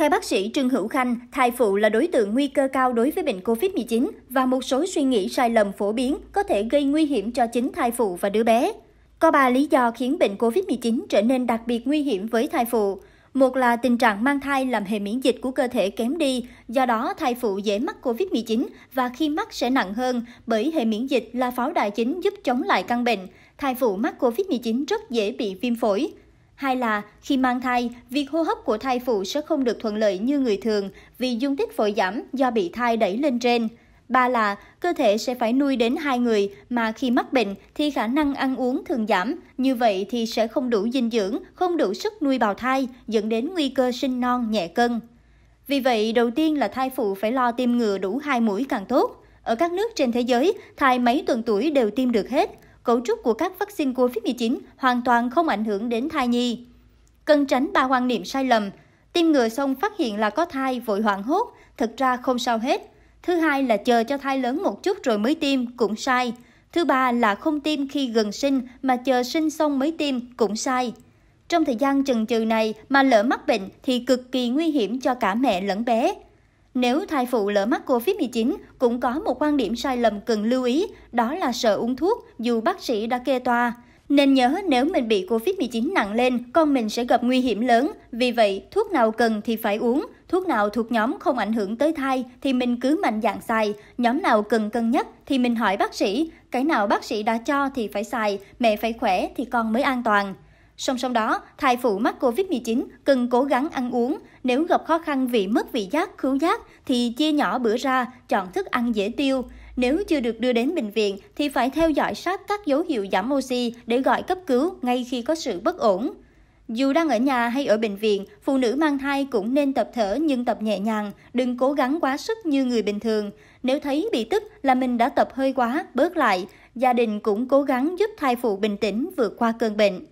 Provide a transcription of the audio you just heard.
Theo bác sĩ Trương Hữu Khanh, thai phụ là đối tượng nguy cơ cao đối với bệnh COVID-19 và một số suy nghĩ sai lầm phổ biến có thể gây nguy hiểm cho chính thai phụ và đứa bé. Có 3 lý do khiến bệnh COVID-19 trở nên đặc biệt nguy hiểm với thai phụ. Một là tình trạng mang thai làm hệ miễn dịch của cơ thể kém đi, do đó thai phụ dễ mắc COVID-19 và khi mắc sẽ nặng hơn bởi hệ miễn dịch là pháo đài chính giúp chống lại căn bệnh. Thai phụ mắc COVID-19 rất dễ bị viêm phổi. Hai là, khi mang thai, việc hô hấp của thai phụ sẽ không được thuận lợi như người thường vì dung tích phổi giảm do bị thai đẩy lên trên. Ba là, cơ thể sẽ phải nuôi đến hai người mà khi mắc bệnh thì khả năng ăn uống thường giảm, như vậy thì sẽ không đủ dinh dưỡng, không đủ sức nuôi bào thai, dẫn đến nguy cơ sinh non nhẹ cân. Vì vậy, đầu tiên là thai phụ phải lo tiêm ngừa đủ hai mũi càng tốt. Ở các nước trên thế giới, thai mấy tuần tuổi đều tiêm được hết – cấu trúc của các vaccine COVID-19 hoàn toàn không ảnh hưởng đến thai nhi. Cần tránh ba quan niệm sai lầm. Tiêm ngừa xong phát hiện là có thai vội hoảng hốt, thật ra không sao hết. Thứ hai là chờ cho thai lớn một chút rồi mới tiêm, cũng sai. Thứ ba là không tiêm khi gần sinh mà chờ sinh xong mới tiêm, cũng sai. Trong thời gian chần chừ này mà lỡ mắc bệnh thì cực kỳ nguy hiểm cho cả mẹ lẫn bé. Nếu thai phụ lỡ mắc COVID-19, cũng có một quan điểm sai lầm cần lưu ý, đó là sợ uống thuốc dù bác sĩ đã kê toa. Nên nhớ nếu mình bị COVID-19 nặng lên, con mình sẽ gặp nguy hiểm lớn. Vì vậy, thuốc nào cần thì phải uống, thuốc nào thuộc nhóm không ảnh hưởng tới thai thì mình cứ mạnh dạn xài, nhóm nào cần cân nhắc thì mình hỏi bác sĩ, cái nào bác sĩ đã cho thì phải xài, mẹ phải khỏe thì con mới an toàn. Song song đó, thai phụ mắc COVID-19 cần cố gắng ăn uống. Nếu gặp khó khăn vì mất vị giác, khứu giác thì chia nhỏ bữa ra, chọn thức ăn dễ tiêu. Nếu chưa được đưa đến bệnh viện thì phải theo dõi sát các dấu hiệu giảm oxy để gọi cấp cứu ngay khi có sự bất ổn. Dù đang ở nhà hay ở bệnh viện, phụ nữ mang thai cũng nên tập thở nhưng tập nhẹ nhàng, đừng cố gắng quá sức như người bình thường. Nếu thấy bị tức là mình đã tập hơi quá, bớt lại. Gia đình cũng cố gắng giúp thai phụ bình tĩnh vượt qua cơn bệnh.